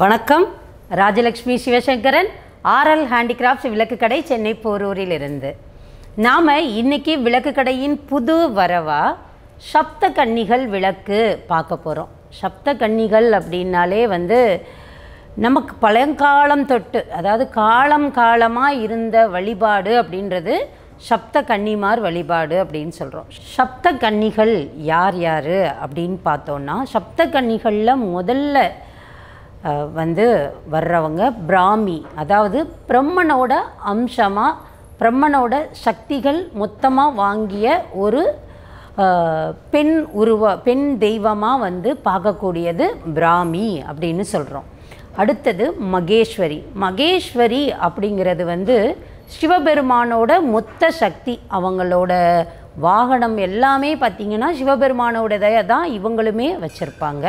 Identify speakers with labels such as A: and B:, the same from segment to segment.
A: வணக்கம் Rajalakshmi Sivasankaran RL handicrafts விளக்கு கடை சென்னை போரூரில் இருந்து நாம் இன்றைக்கி கடையின் புது வரவா சப்த கன்னிகள் விளக்கு பார்க்க போகிறோம் சப்த கன்னிகள் அப்படின்னாலே வந்து நமக்கு பழங்காலம் தொட்டு அதாவது காலம் காலமாக இருந்த வழிபாடு அப்படின்றது சப்த கன்னிமார் வழிபாடு அப்படின்னு சொல்கிறோம் சப்த கன்னிகள் யார் யார் அப்படின்னு பார்த்தோன்னா சப்த கன்னிகளில் முதல்ல வந்து வர்றவங்க பிராமி அதாவது பிரம்மனோட அம்சமாக பிரம்மனோட சக்திகள் மொத்தமாக வாங்கிய ஒரு பெண் உருவ பெண் தெய்வமாக வந்து பார்க்கக்கூடியது பிராமி அப்படின்னு சொல்கிறோம் அடுத்தது மகேஸ்வரி மகேஸ்வரி அப்படிங்கிறது வந்து சிவபெருமானோட மொத்த சக்தி அவங்களோட வாகனம் எல்லாமே பார்த்திங்கன்னா சிவபெருமானோடதையை தான் இவங்களுமே வச்சுருப்பாங்க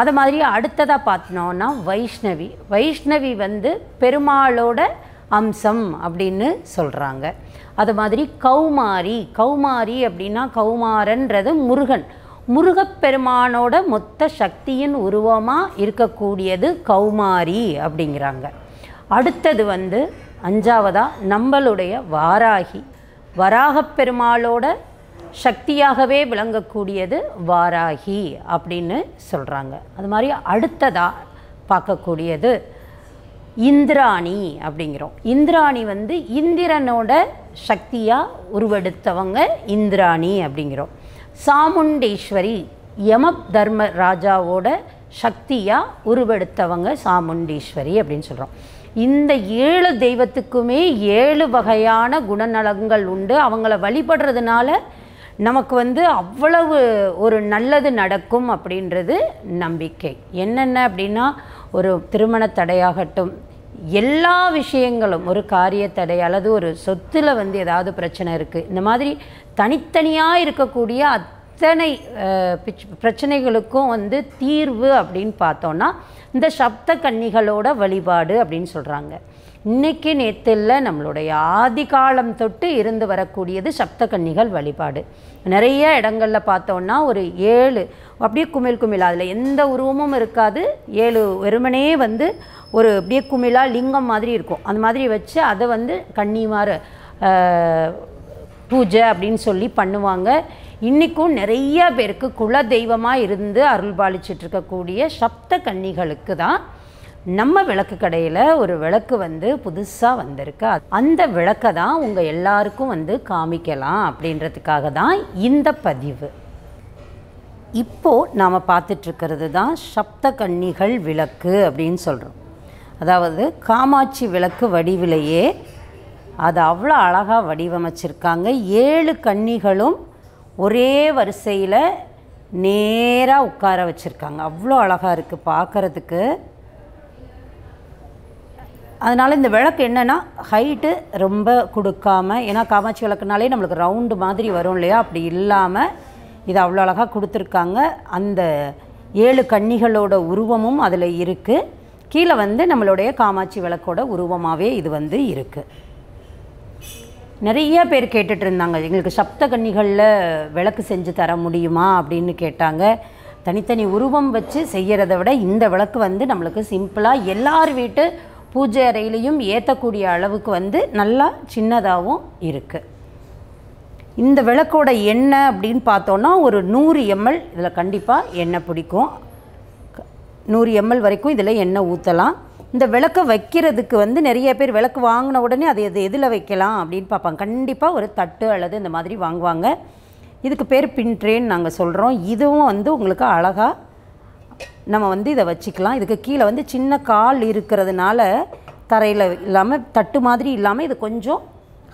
A: அது மாதிரி அடுத்ததாக பார்த்தோன்னா வைஷ்ணவி வைஷ்ணவி வந்து பெருமாளோட அம்சம் அப்படின்னு சொல்கிறாங்க அது மாதிரி கௌமாரி கௌமாரி அப்படின்னா கௌமாரன்றது முருகன் முருகப்பெருமானோட மொத்த சக்தியின் உருவமாக இருக்கக்கூடியது கௌமாரி அப்படிங்கிறாங்க அடுத்தது வந்து அஞ்சாவதாக நம்மளுடைய வாராகி வராகப்பெருமாளோட சக்தியாகவே விளங்கக்கூடியது வாராகி அப்படின்னு சொல்கிறாங்க அது மாதிரி அடுத்ததாக பார்க்கக்கூடியது இந்திராணி அப்படிங்கிறோம் இந்திராணி வந்து இந்திரனோட சக்தியாக உருவெடுத்தவங்க இந்திராணி அப்படிங்கிறோம் சாமுண்டேஸ்வரி யம தர்ம ராஜாவோட சக்தியாக உருவெடுத்தவங்க சாமுண்டீஸ்வரி அப்படின்னு சொல்கிறோம் இந்த ஏழு தெய்வத்துக்குமே ஏழு வகையான குணநலங்கள் உண்டு அவங்கள வழிபடுறதுனால நமக்கு வந்து அவ்வளவு ஒரு நல்லது நடக்கும் அப்படின்றது நம்பிக்கை என்னென்ன அப்படின்னா ஒரு திருமண தடையாகட்டும் எல்லா விஷயங்களும் ஒரு காரிய தடை அல்லது ஒரு சொத்தில் வந்து ஏதாவது பிரச்சனை இருக்குது இந்த மாதிரி தனித்தனியாக இருக்கக்கூடிய அத்தனை பிரச்சனைகளுக்கும் வந்து தீர்வு அப்படின்னு பார்த்தோன்னா இந்த சப்த கன்னிகளோட வழிபாடு அப்படின்னு சொல்கிறாங்க இன்றைக்கி நேத்தில் நம்மளுடைய ஆதி காலம் தொட்டு இருந்து வரக்கூடியது சப்த கன்னிகள் வழிபாடு நிறைய இடங்களில் பார்த்தோன்னா ஒரு ஏழு அப்படியே குமிழ் குமிழ் அதில் எந்த உருவமும் இருக்காது ஏழு வெறுமனே வந்து ஒரு அப்படியே குமிழாக லிங்கம் மாதிரி இருக்கும் அந்த மாதிரி வச்சு அதை வந்து கன்னிமாறு பூஜை அப்படின்னு சொல்லி பண்ணுவாங்க இன்றைக்கும் நிறைய பேருக்கு குல தெய்வமாக இருந்து அருள் பாலிச்சிட்ருக்கக்கூடிய சப்த கன்னிகளுக்கு தான் நம்ம விளக்கு கடையில் ஒரு விளக்கு வந்து புதுசாக வந்திருக்கு அந்த விளக்கை தான் உங்கள் எல்லாருக்கும் வந்து காமிக்கலாம் அப்படின்றதுக்காக தான் இந்த பதிவு இப்போது நாம் பார்த்துட்ருக்கிறது தான் சப்த கன்னிகள் விளக்கு அப்படின்னு சொல்கிறோம் அதாவது காமாட்சி விளக்கு வடிவிலேயே அதை அவ்வளோ அழகாக வடிவமைச்சிருக்காங்க ஏழு கன்னிகளும் ஒரே வரிசையில் நேராக உட்கார வச்சுருக்காங்க அவ்வளோ அழகாக இருக்குது பார்க்குறதுக்கு அதனால் இந்த விளக்கு என்னென்னா ஹைட்டு ரொம்ப கொடுக்காமல் ஏன்னா காமாட்சி விளக்குனாலே நம்மளுக்கு ரவுண்டு மாதிரி வரும் இல்லையா அப்படி இல்லாமல் இது அவ்வளோ அழகாக கொடுத்துருக்காங்க அந்த ஏழு கன்னிகளோட உருவமும் அதில் இருக்குது கீழே வந்து நம்மளுடைய காமாட்சி விளக்கோட உருவமாகவே இது வந்து இருக்குது நிறைய பேர் கேட்டுட்டு இருந்தாங்க எங்களுக்கு சப்த கன்னிகளில் விளக்கு செஞ்சு தர முடியுமா அப்படின்னு கேட்டாங்க தனித்தனி உருவம் வச்சு செய்கிறத விட இந்த விளக்கு வந்து நம்மளுக்கு சிம்பிளாக எல்லார் வீட்டு பூஜை அறையிலையும் ஏற்றக்கூடிய அளவுக்கு வந்து நல்லா சின்னதாகவும் இருக்குது இந்த விளக்கோட எண்ணெய் அப்படின்னு பார்த்தோன்னா ஒரு நூறு எம்எல் இதில் கண்டிப்பாக எண்ணெய் பிடிக்கும் நூறு எம்எல் வரைக்கும் இதில் எண்ணெய் ஊற்றலாம் இந்த விளக்கை வைக்கிறதுக்கு வந்து நிறைய பேர் விளக்கு வாங்கின உடனே அதை எது எதில் வைக்கலாம் அப்படின்னு பார்ப்பாங்க கண்டிப்பாக ஒரு தட்டு அல்லது இந்த மாதிரி வாங்குவாங்க இதுக்கு பேர் பின் ட்ரேன் நாங்கள் சொல்கிறோம் இதுவும் வந்து உங்களுக்கு அழகாக நம்ம வந்து இதை வச்சுக்கலாம் இதுக்கு கீழே வந்து சின்ன கால் இருக்கிறதுனால தரையில் இல்லாமல் தட்டு மாதிரி இல்லாமல் இது கொஞ்சம்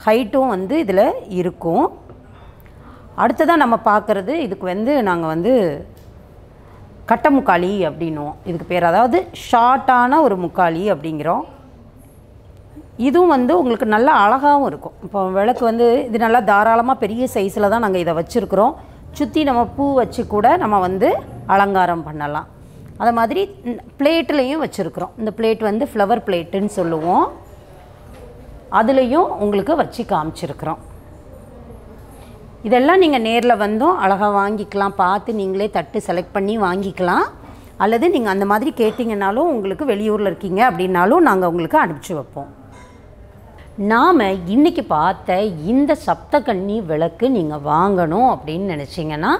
A: ஹைட்டும் வந்து இதில் இருக்கும் அடுத்ததாக நம்ம பார்க்குறது இதுக்கு வந்து நாங்கள் வந்து கட்ட முக்காளி அப்படின்னுவோம் இதுக்கு பேர் அதாவது ஷார்ட்டான ஒரு முக்காளி அப்படிங்கிறோம் இதுவும் வந்து உங்களுக்கு நல்லா அழகாகவும் இருக்கும் இப்போ விளக்கு வந்து இது நல்லா தாராளமாக பெரிய சைஸில் தான் நாங்கள் இதை வச்சுருக்குறோம் சுற்றி நம்ம பூ வச்சு கூட நம்ம வந்து அலங்காரம் பண்ணலாம் அதை மாதிரி பிளேட்லேயும் வச்சுருக்குறோம் இந்த பிளேட் வந்து ஃப்ளவர் பிளேட்டுன்னு சொல்லுவோம் அதுலேயும் உங்களுக்கு வச்சு காமிச்சிருக்கிறோம் இதெல்லாம் நீங்கள் நேரில் வந்தும் அழகாக வாங்கிக்கலாம் பார்த்து நீங்களே தட்டு செலக்ட் பண்ணி வாங்கிக்கலாம் அல்லது நீங்கள் அந்த மாதிரி கேட்டிங்கனாலும் உங்களுக்கு வெளியூரில் இருக்கீங்க அப்படின்னாலும் நாங்கள் உங்களுக்கு அனுப்பிச்சி வைப்போம் நாம் இன்றைக்கி பார்த்த இந்த சப்தகண்ணி விளக்கு நீங்கள் வாங்கணும் அப்படின்னு நினச்சிங்கன்னா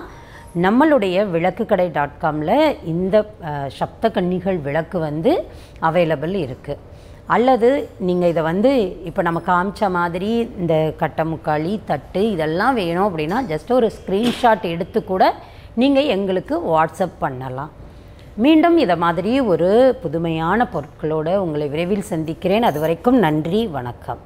A: நம்மளுடைய விளக்கு கடை டாட் காமில் இந்த சப்தகன்னிகள் விளக்கு வந்து அவைலபிள் இருக்குது அல்லது நீங்கள் இதை வந்து இப்போ நம்ம காமிச்ச மாதிரி இந்த கட்டை முக்காளி தட்டு இதெல்லாம் வேணும் அப்படின்னா ஜஸ்ட் ஒரு ஸ்க்ரீன்ஷாட் எடுத்து கூட நீங்கள் எங்களுக்கு வாட்ஸ்அப் பண்ணலாம் மீண்டும் இதை மாதிரி ஒரு புதுமையான பொருட்களோடு உங்களை விரைவில் சந்திக்கிறேன் அது வரைக்கும் நன்றி வணக்கம்